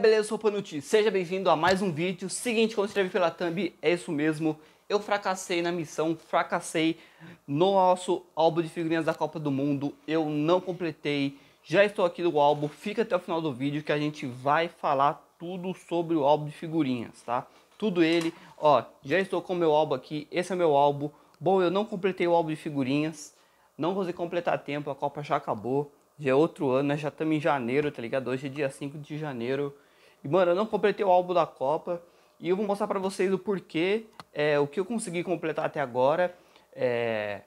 beleza, sou Panuti. Seja bem-vindo a mais um vídeo. Seguinte, como escrevi pela thumb, é isso mesmo. Eu fracassei na missão, fracassei no nosso álbum de figurinhas da Copa do Mundo. Eu não completei. Já estou aqui no álbum. Fica até o final do vídeo que a gente vai falar tudo sobre o álbum de figurinhas, tá? Tudo ele. Ó, já estou com o meu álbum aqui. Esse é meu álbum. Bom, eu não completei o álbum de figurinhas. Não consegui completar a tempo, a Copa já acabou. Já é outro ano, né? já estamos em janeiro, tá ligado? Hoje é dia 5 de janeiro e, mano, eu não completei o álbum da Copa. E eu vou mostrar para vocês o porquê, é, o que eu consegui completar até agora. É,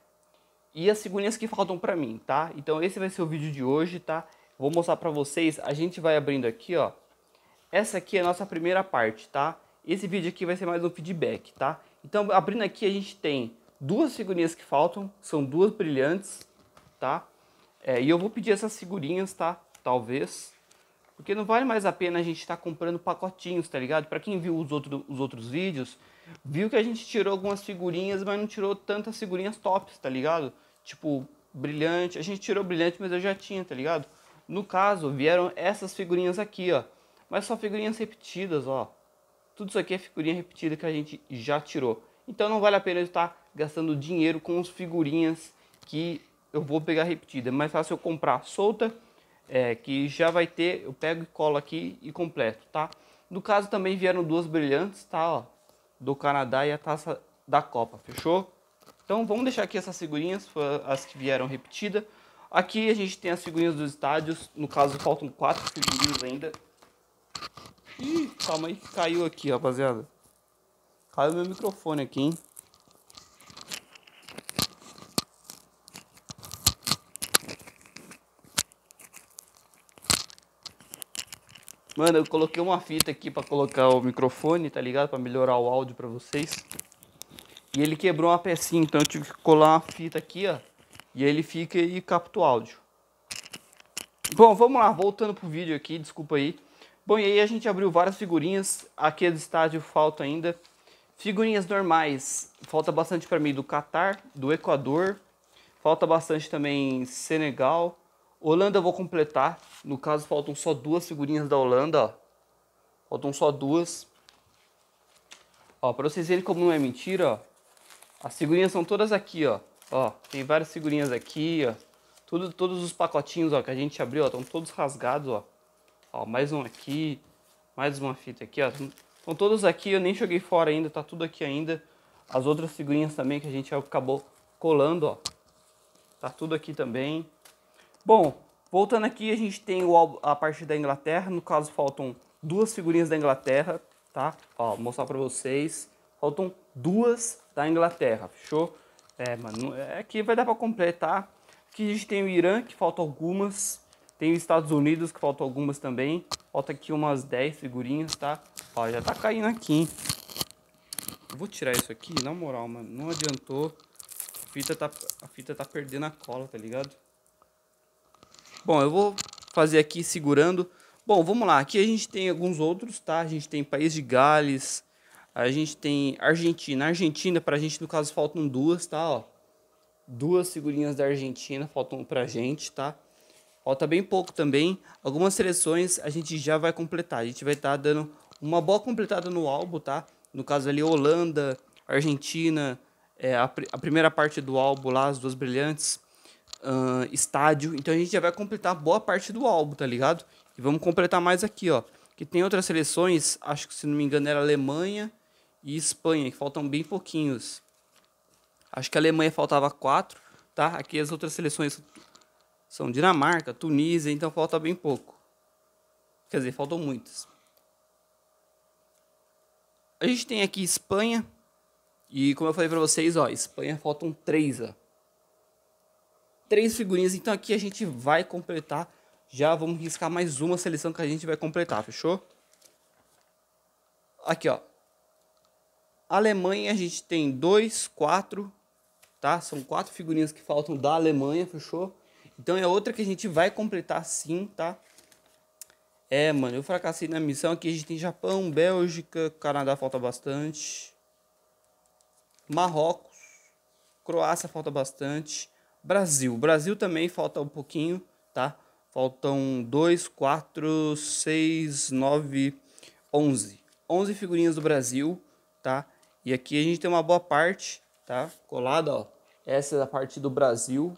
e as figurinhas que faltam para mim, tá? Então esse vai ser o vídeo de hoje, tá? Vou mostrar para vocês. A gente vai abrindo aqui, ó. Essa aqui é a nossa primeira parte, tá? Esse vídeo aqui vai ser mais um feedback, tá? Então abrindo aqui a gente tem duas figurinhas que faltam. São duas brilhantes, tá? É, e eu vou pedir essas figurinhas, tá? Talvez. Porque não vale mais a pena a gente estar tá comprando pacotinhos, tá ligado? Para quem viu os, outro, os outros vídeos, viu que a gente tirou algumas figurinhas, mas não tirou tantas figurinhas tops, tá ligado? Tipo, brilhante. A gente tirou brilhante, mas eu já tinha, tá ligado? No caso, vieram essas figurinhas aqui, ó. Mas só figurinhas repetidas, ó. Tudo isso aqui é figurinha repetida que a gente já tirou. Então não vale a pena eu estar gastando dinheiro com as figurinhas que eu vou pegar repetida. É mais fácil eu comprar solta é, que já vai ter, eu pego e colo aqui e completo, tá? No caso também vieram duas brilhantes, tá? Ó, do Canadá e a taça da Copa, fechou? Então vamos deixar aqui essas figurinhas, as que vieram repetida. Aqui a gente tem as figurinhas dos estádios, no caso faltam quatro figurinhas ainda. Ih, calma aí que caiu aqui, rapaziada. Caiu meu microfone aqui, hein? Mano, eu coloquei uma fita aqui para colocar o microfone, tá ligado? Para melhorar o áudio para vocês. E ele quebrou uma pecinha, então eu tive que colar uma fita aqui, ó. E ele fica e capta o áudio. Bom, vamos lá, voltando pro vídeo aqui, desculpa aí. Bom, e aí a gente abriu várias figurinhas. Aqui é do estádio falta ainda. Figurinhas normais, falta bastante para mim do Catar, do Equador, falta bastante também Senegal, Holanda eu vou completar. No caso, faltam só duas figurinhas da Holanda, ó. Faltam só duas. Ó, pra vocês verem como não é mentira, ó. As figurinhas são todas aqui, ó. Ó, tem várias figurinhas aqui, ó. Tudo, todos os pacotinhos, ó, que a gente abriu, ó. Estão todos rasgados, ó. Ó, mais um aqui. Mais uma fita aqui, ó. Estão todos aqui, eu nem joguei fora ainda, tá tudo aqui ainda. As outras figurinhas também que a gente acabou colando, ó. Tá tudo aqui também. Bom, voltando aqui, a gente tem o, a parte da Inglaterra. No caso, faltam duas figurinhas da Inglaterra, tá? Ó, vou mostrar pra vocês. Faltam duas da Inglaterra, fechou? É, mano, é que vai dar pra completar. Aqui a gente tem o Irã, que falta algumas. Tem os Estados Unidos, que faltam algumas também. Falta aqui umas 10 figurinhas, tá? Ó, já tá caindo aqui, hein? Eu vou tirar isso aqui, na moral, mano. Não adiantou. A fita tá, a fita tá perdendo a cola, tá ligado? Bom, eu vou fazer aqui segurando. Bom, vamos lá. Aqui a gente tem alguns outros, tá? A gente tem País de Gales, a gente tem Argentina. Argentina, pra gente, no caso, faltam duas, tá? Ó, duas figurinhas da Argentina faltam pra gente, tá? Falta bem pouco também. Algumas seleções a gente já vai completar. A gente vai estar tá dando uma boa completada no álbum, tá? No caso ali, Holanda, Argentina, é, a, pr a primeira parte do álbum lá, as duas brilhantes, uh, estádio. Então a gente já vai completar boa parte do álbum, tá ligado? E vamos completar mais aqui, ó. Que tem outras seleções, acho que se não me engano era Alemanha e Espanha, que faltam bem pouquinhos. Acho que a Alemanha faltava quatro, tá? Aqui as outras seleções são Dinamarca, Tunísia, então falta bem pouco. Quer dizer, faltam muitas. A gente tem aqui Espanha. E como eu falei para vocês, ó, Espanha faltam três, ó três figurinhas. Então aqui a gente vai completar. Já vamos riscar mais uma seleção que a gente vai completar, fechou? Aqui, ó. Alemanha, a gente tem dois, quatro, tá? São quatro figurinhas que faltam da Alemanha, fechou? Então é outra que a gente vai completar sim, tá? É, mano, eu fracassei na missão. Aqui a gente tem Japão, Bélgica, Canadá falta bastante. Marrocos, Croácia falta bastante. Brasil. Brasil também falta um pouquinho, tá? Faltam 2, 4, 6, 9, 11. 11 figurinhas do Brasil, tá? E aqui a gente tem uma boa parte, tá? Colada, ó. Essa é a parte do Brasil.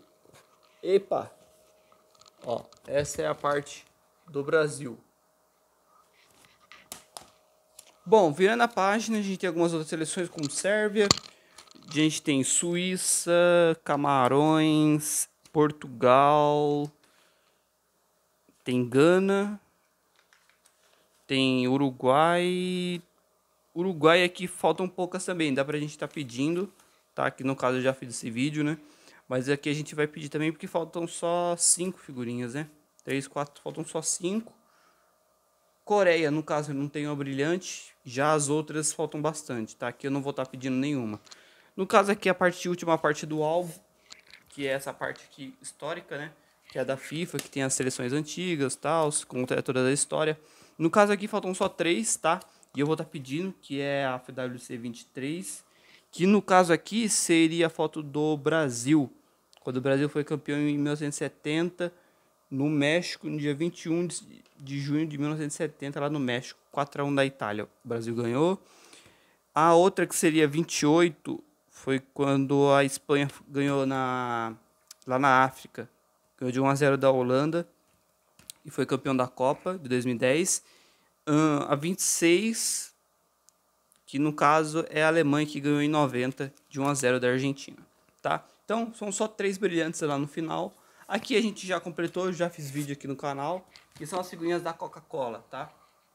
Epa! Ó, essa é a parte do Brasil. Bom, virando a página, a gente tem algumas outras seleções como Sérvia, a gente tem Suíça, Camarões, Portugal, tem Gana, tem Uruguai. Uruguai aqui é faltam poucas também, dá pra gente estar tá pedindo, tá? Que no caso eu já fiz esse vídeo, né? Mas aqui a gente vai pedir também porque faltam só cinco figurinhas, né? Três, quatro, faltam só cinco. Coreia, no caso, eu não tenho a brilhante. Já as outras faltam bastante, tá? Aqui eu não vou estar tá pedindo nenhuma. No caso aqui, a parte última, a parte do álbum, que é essa parte aqui histórica, né? Que é da FIFA, que tem as seleções antigas, tal, conta toda a história. No caso aqui, faltam só três, tá? E eu vou estar tá pedindo, que é a FWC 23, que no caso aqui seria a foto do Brasil, quando o Brasil foi campeão em 1970, no México, no dia 21 de, de junho de 1970, lá no México, 4 a 1 da Itália, o Brasil ganhou. A outra que seria 28 foi quando a Espanha ganhou na, lá na África. Ganhou de 1 a 0 da Holanda e foi campeão da Copa de 2010. a 26, que no caso é a Alemanha que ganhou em 90, de 1 a 0 da Argentina. Tá? Então, são só três brilhantes lá no final. Aqui a gente já completou, já fiz vídeo aqui no canal. E são as figurinhas da Coca-Cola, tá?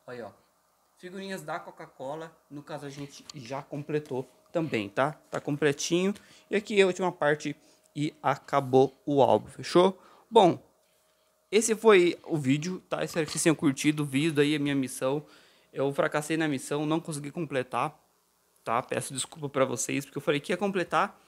Olha, ó. Figurinhas da Coca-Cola, no caso a gente já completou também, tá? Tá completinho. E aqui é a última parte e acabou o álbum, fechou? Bom, esse foi o vídeo, tá? Espero que vocês tenham curtido o vídeo, daí a minha missão. Eu fracassei na missão, não consegui completar, tá? Peço desculpa para vocês, porque eu falei que ia completar,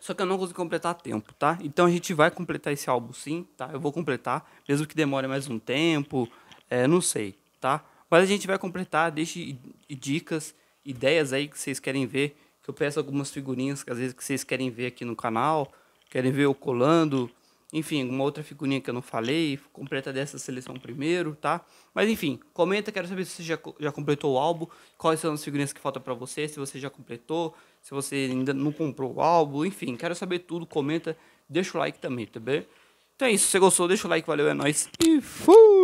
só que eu não consegui completar a tempo, tá? Então a gente vai completar esse álbum sim, tá? Eu vou completar, mesmo que demore mais um tempo, é, não sei, tá? Mas a gente vai completar, deixe dicas, ideias aí que vocês querem ver, que eu peço algumas figurinhas que às vezes que vocês querem ver aqui no canal, querem ver eu colando, enfim, alguma outra figurinha que eu não falei, completa dessa seleção primeiro, tá? Mas enfim, comenta, quero saber se você já, já completou o álbum, quais são as figurinhas que faltam para você, se você já completou, se você ainda não comprou o álbum, enfim, quero saber tudo, comenta, deixa o like também, tá bem? Então é isso, se você gostou, deixa o like, valeu, é nóis e fui!